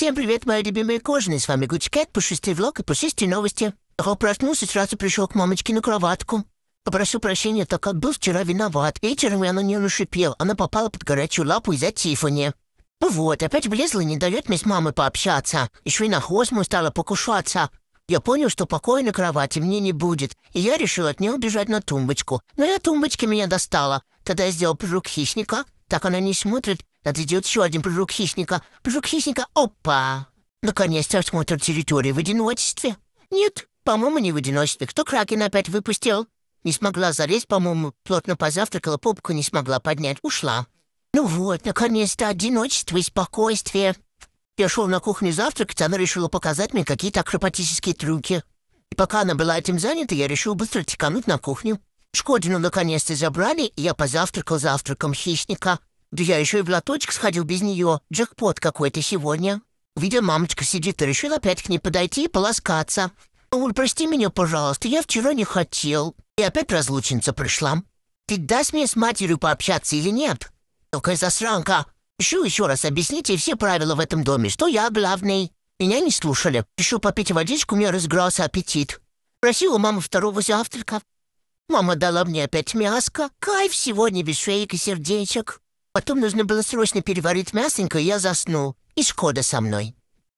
Всем привет, мои любимые кожаные, с вами Гучкет, пушистый влог и пушистые новости. Я проснулся, сразу пришел к мамочке на кроватку. Попрошу прощения, так как был вчера виноват. Вечером я на нее нашипел, она попала под горячую лапу из-за Тиффани. Вот, опять влезла и не дает мне с мамой пообщаться. Еще и на хосму стала покушаться. Я понял, что покоя на кровати мне не будет, и я решил от нее убежать на тумбочку. Но я тумбочке меня достала. Тогда я сделал прыжок хищника, так она не смотрит, Отойдет еще один прыжок хищника. Прыжок хищника. Опа! Наконец-то осмотр территории в одиночестве. Нет, по-моему, не в одиночестве. Кто Кракен опять выпустил? Не смогла залезть, по-моему, плотно позавтракала, попку не смогла поднять. Ушла. Ну вот, наконец-то одиночество и спокойствие. Я шел на кухню завтракать, она решила показать мне какие-то акробатические трюки. И пока она была этим занята, я решил быстро текануть на кухню. Шкодину наконец-то забрали, и я позавтракал завтраком хищника. Да я еще и в лоточек сходил без нее. Джекпот какой-то сегодня. Видя, мамочка сидит решил опять к ней подойти и полоскаться. Уль, прости меня, пожалуйста, я вчера не хотел. И опять разлучница пришла. Ты дашь мне с матерью пообщаться или нет? Такая засранка. Еще еще раз объясните все правила в этом доме, что я главный. Меня не слушали. Еще попить водичку, у меня разыгрался аппетит. Просила мама второго завтрака. Мама дала мне опять мяско. Кайф сегодня без шеек и сердечек. Потом нужно было срочно переварить мясенько, и я заснул. И Шкода со мной.